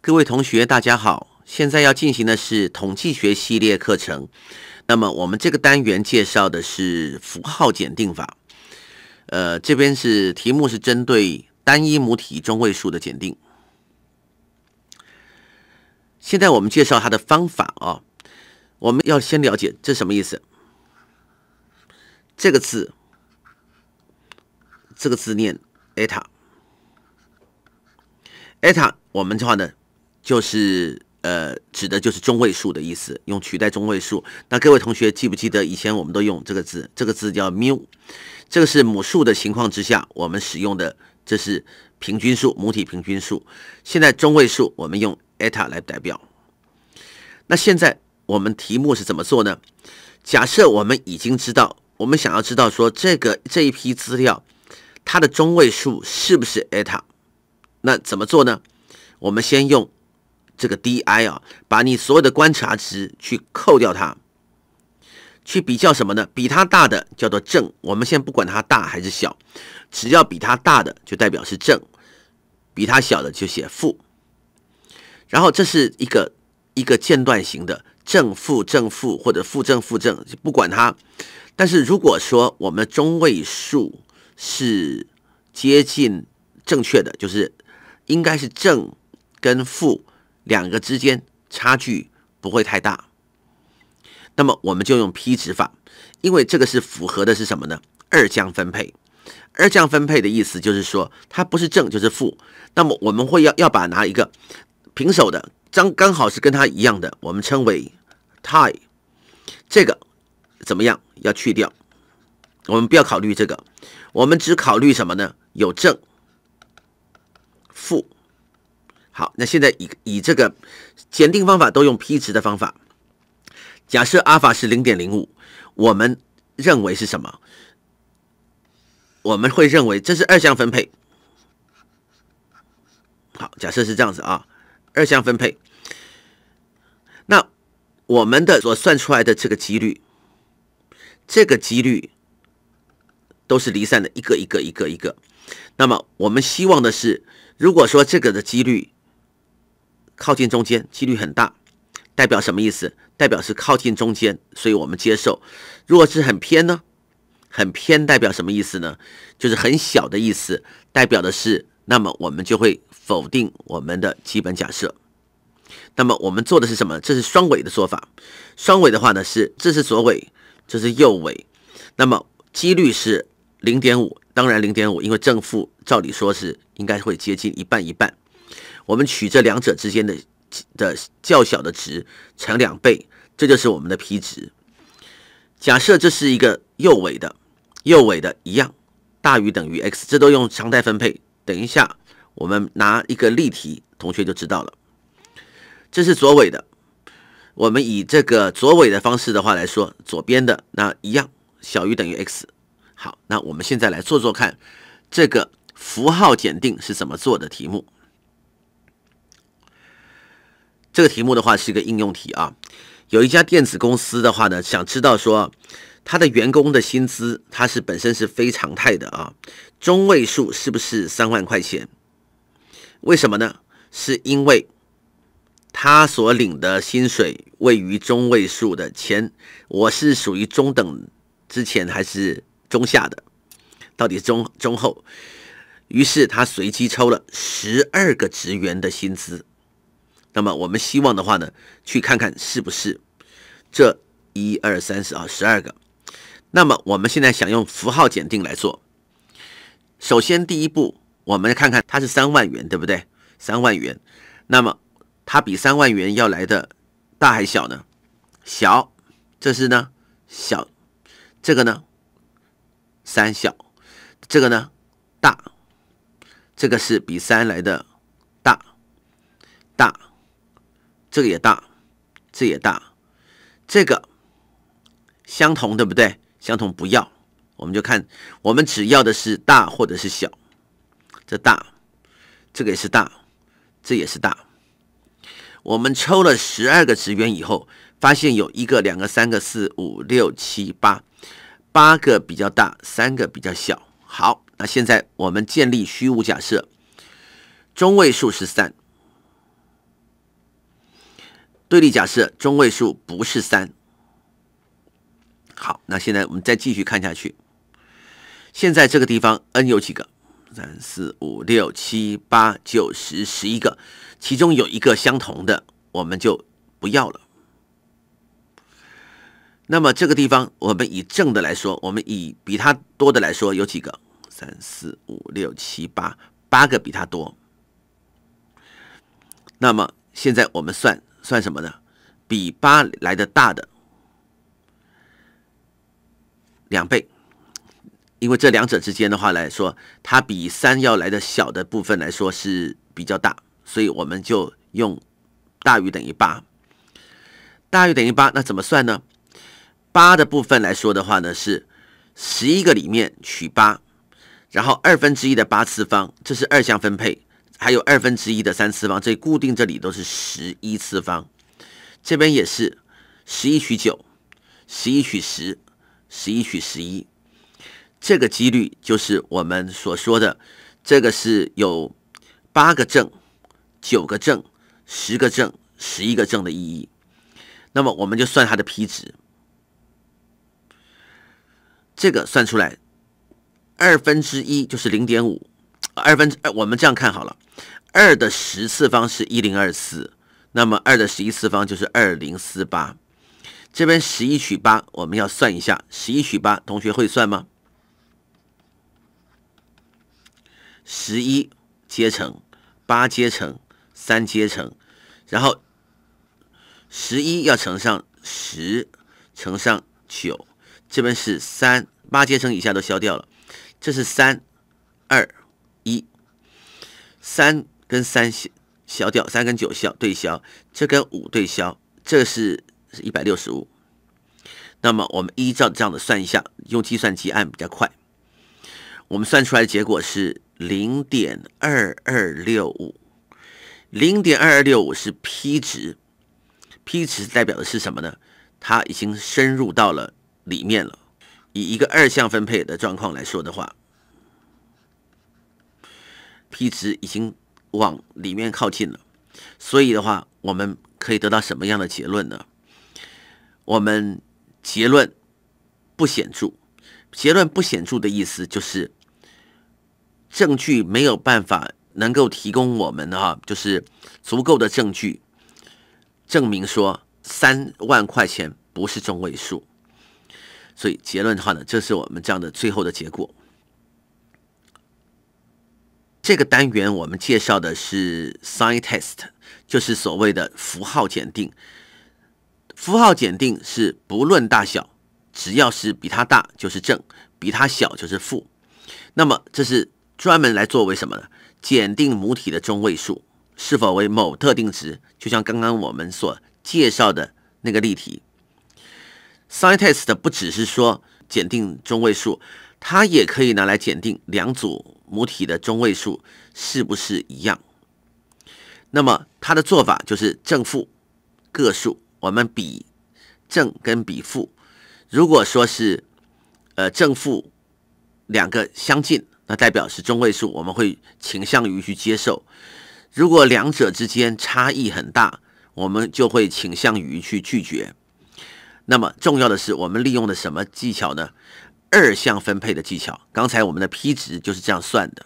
各位同学，大家好！现在要进行的是统计学系列课程。那么，我们这个单元介绍的是符号检定法。呃，这边是题目，是针对单一母体中位数的检定。现在我们介绍它的方法啊。我们要先了解这什么意思？这个字，这个字念 eta。eta，我们的话呢？就是呃，指的就是中位数的意思，用取代中位数。那各位同学记不记得以前我们都用这个字？这个字叫缪，这个是母数的情况之下，我们使用的这是平均数，母体平均数。现在中位数我们用 eta 来代表。那现在我们题目是怎么做呢？假设我们已经知道，我们想要知道说这个这一批资料它的中位数是不是 eta，那怎么做呢？我们先用。这个 D I 啊，把你所有的观察值去扣掉它，去比较什么呢？比它大的叫做正，我们先不管它大还是小，只要比它大的就代表是正，比它小的就写负。然后这是一个一个间断型的正负正负或者负正负正，就不管它。但是如果说我们中位数是接近正确的，就是应该是正跟负。两个之间差距不会太大，那么我们就用 P 值法，因为这个是符合的是什么呢？二项分配。二项分配的意思就是说，它不是正就是负。那么我们会要要把拿一个平手的，刚刚好是跟它一样的，我们称为 tie。这个怎么样要去掉？我们不要考虑这个，我们只考虑什么呢？有正负。好，那现在以以这个检定方法都用 p 值的方法，假设阿尔法是零点零五，我们认为是什么？我们会认为这是二项分配。好，假设是这样子啊，二项分配。那我们的所算出来的这个几率，这个几率都是离散的，一个一个一个一个。那么我们希望的是，如果说这个的几率。靠近中间，几率很大，代表什么意思？代表是靠近中间，所以我们接受。如果是很偏呢？很偏代表什么意思呢？就是很小的意思，代表的是，那么我们就会否定我们的基本假设。那么我们做的是什么？这是双尾的做法。双尾的话呢，是这是左尾，这是右尾。那么几率是零点五，当然零点五，因为正负照理说是应该会接近一半一半。我们取这两者之间的的较小的值乘两倍，这就是我们的 P 值。假设这是一个右尾的，右尾的一样大于等于 x，这都用常态分配。等一下，我们拿一个例题，同学就知道了。这是左尾的，我们以这个左尾的方式的话来说，左边的那一样小于等于 x。好，那我们现在来做做看这个符号检定是怎么做的题目。这个题目的话是一个应用题啊，有一家电子公司的话呢，想知道说他的员工的薪资，他是本身是非常态的啊，中位数是不是三万块钱？为什么呢？是因为他所领的薪水位于中位数的前，我是属于中等之前还是中下的？到底是中中后？于是他随机抽了十二个职员的薪资。那么我们希望的话呢，去看看是不是这一二三四啊十二个。那么我们现在想用符号检定来做。首先第一步，我们看看它是三万元，对不对？三万元。那么它比三万元要来的大还小呢？小，这是呢小，这个呢三小，这个呢大，这个是比三来的大，大。这个也大，这也大，这个相同对不对？相同不要，我们就看我们只要的是大或者是小。这大，这个也是大，这也是大。我们抽了十二个职员以后，发现有一个、两个、三个、四、五、六、七、八，八个比较大，三个比较小。好，那现在我们建立虚无假设，中位数是三。对立假设中位数不是三。好，那现在我们再继续看下去。现在这个地方 n 有几个？三四五六七八九十十一个，其中有一个相同的，我们就不要了。那么这个地方，我们以正的来说，我们以比它多的来说，有几个？三四五六七八八个比它多。那么现在我们算。算什么呢？比八来的大的两倍，因为这两者之间的话来说，它比三要来的小的部分来说是比较大，所以我们就用大于等于八，大于等于八，那怎么算呢？八的部分来说的话呢是十一个里面取八，然后二分之一的八次方，这是二项分配。还有二分之一的三次方，这固定这里都是十一次方，这边也是十一取九，十一取十，十一取十一，这个几率就是我们所说的这个是有八个正、九个正、十个正、十一个正的意义。那么我们就算它的 p 值，这个算出来二分之一就是零点五。二分之二，我们这样看好了。二的十次方是一零二四，那么二的十一次方就是二零四八。这边十一取八，我们要算一下十一取八，同学会算吗？十一阶乘八阶乘三阶乘，然后十一要乘上十乘上九，这边是三八阶乘以下都消掉了，这是三二。一三跟三小小调，三跟九消对消，这跟五对消，这是是一百六十五。那么我们依照这样的算一下，用计算机按比较快，我们算出来的结果是零点二二六五，零点二二六五是 P 值，P 值代表的是什么呢？它已经深入到了里面了。以一个二项分配的状况来说的话。p 值已经往里面靠近了，所以的话，我们可以得到什么样的结论呢？我们结论不显著。结论不显著的意思就是证据没有办法能够提供我们哈，就是足够的证据证明说三万块钱不是中位数。所以结论的话呢，这是我们这样的最后的结果。这个单元我们介绍的是 sign test，就是所谓的符号检定。符号检定是不论大小，只要是比它大就是正，比它小就是负。那么这是专门来作为什么呢？检定母体的中位数是否为某特定值。就像刚刚我们所介绍的那个例题，sign test 不只是说检定中位数，它也可以拿来检定两组。母体的中位数是不是一样？那么它的做法就是正负个数，我们比正跟比负。如果说是呃正负两个相近，那代表是中位数，我们会倾向于去接受；如果两者之间差异很大，我们就会倾向于去拒绝。那么重要的是，我们利用的什么技巧呢？二项分配的技巧，刚才我们的 P 值就是这样算的。